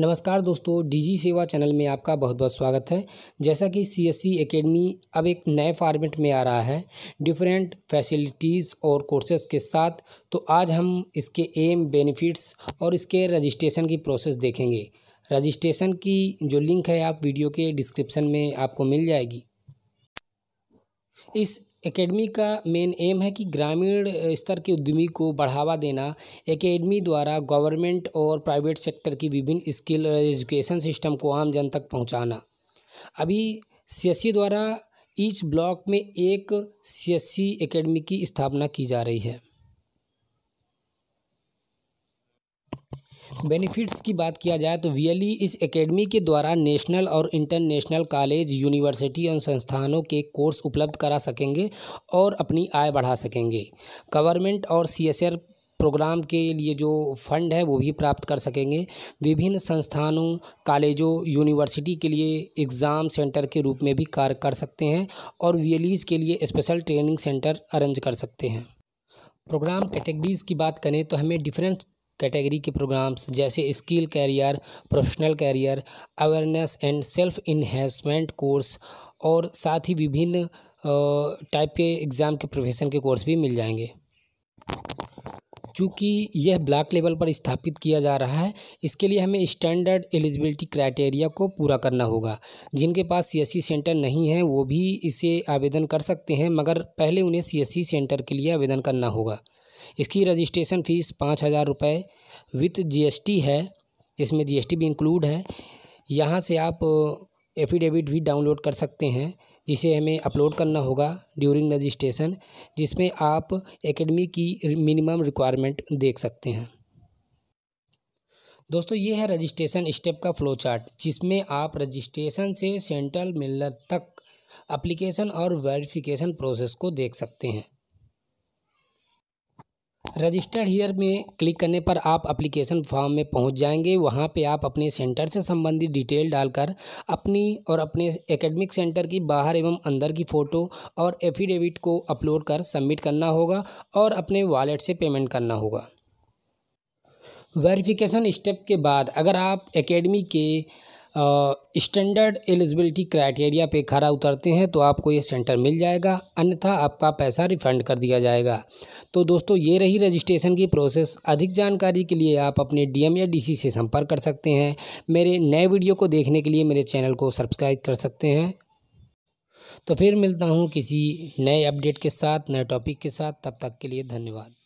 नमस्कार दोस्तों डीजी सेवा चैनल में आपका बहुत बहुत स्वागत है जैसा कि सी एस सी एकेडमी अब एक नए फॉर्मेट में आ रहा है डिफरेंट फैसिलिटीज़ और कोर्सेज़ के साथ तो आज हम इसके एम बेनिफिट्स और इसके रजिस्ट्रेशन की प्रोसेस देखेंगे रजिस्ट्रेशन की जो लिंक है आप वीडियो के डिस्क्रिप्शन में आपको मिल जाएगी इस एकेडमी का मेन एम है कि ग्रामीण स्तर के उद्यमी को बढ़ावा देना एकेडमी द्वारा गवर्नमेंट और प्राइवेट सेक्टर की विभिन्न स्किल और एजुकेशन सिस्टम को आम जन तक पहुंचाना अभी सी द्वारा ईच ब्लॉक में एक सी एकेडमी की स्थापना की जा रही है बेनिफिट्स की बात किया जाए तो वीएलई इस एकेडमी के द्वारा नेशनल और इंटरनेशनल कॉलेज यूनिवर्सिटी और संस्थानों के कोर्स उपलब्ध करा सकेंगे और अपनी आय बढ़ा सकेंगे गवर्नमेंट और सीएसआर प्रोग्राम के लिए जो फंड है वो भी प्राप्त कर सकेंगे विभिन्न संस्थानों कॉलेजों यूनिवर्सिटी के लिए एग्ज़ाम सेंटर के रूप में भी कार्य कर सकते हैं और वीएलईज के लिए स्पेशल ट्रेनिंग सेंटर अरेंज कर सकते हैं प्रोग्राम कैटेगरीज़ की बात करें तो हमें डिफरेंट कैटेगरी के प्रोग्राम्स जैसे skill career professional career awareness and self enhancement course और साथ ही विभिन्न टाइप के एग्ज़ाम के प्रोफेशन के कोर्स भी मिल जाएंगे चूँकि यह ब्लॉक लेवल पर स्थापित किया जा रहा है इसके लिए हमें स्टैंडर्ड एलिजिबिलिटी क्राइटेरिया को पूरा करना होगा जिनके पास सीएससी e सेंटर नहीं है वो भी इसे आवेदन कर सकते हैं मगर पहले उन्हें सीएससी e सेंटर के लिए आवेदन करना होगा इसकी रजिस्ट्रेशन फ़ीस पाँच हज़ार रुपये विथ जी है जिसमें जी भी इंक्लूड है यहाँ से आप एफिडेविट भी डाउनलोड कर सकते हैं जिसे हमें अपलोड करना होगा ड्यूरिंग रजिस्ट्रेशन जिसमें आप एकेडमी की मिनिमम रिक्वायरमेंट देख सकते हैं दोस्तों ये है रजिस्ट्रेशन स्टेप का फ्लो चार्ट जिसमें आप रजिस्ट्रेशन से सेंट्रल मिलर तक अप्लीकेशन और वेरिफिकेशन प्रोसेस को देख सकते हैं रजिस्टर्ड हीयर में क्लिक करने पर आप अप्लीकेशन फॉर्म में पहुंच जाएंगे वहां पे आप अपने सेंटर से संबंधित डिटेल डालकर अपनी और अपने एकेडमिक सेंटर की बाहर एवं अंदर की फ़ोटो और एफिडेविट को अपलोड कर सबमिट करना होगा और अपने वॉलेट से पेमेंट करना होगा वेरिफिकेशन स्टेप के बाद अगर आप एकेडमी के स्टैंडर्ड एलिजिबिलिटी क्राइटेरिया पे खरा उतरते हैं तो आपको ये सेंटर मिल जाएगा अन्यथा आपका पैसा रिफंड कर दिया जाएगा तो दोस्तों ये रही रजिस्ट्रेशन की प्रोसेस अधिक जानकारी के लिए आप अपने डीएम या डीसी से संपर्क कर सकते हैं मेरे नए वीडियो को देखने के लिए मेरे चैनल को सब्सक्राइब कर सकते हैं तो फिर मिलता हूँ किसी नए अपडेट के साथ नए टॉपिक के साथ तब तक के लिए धन्यवाद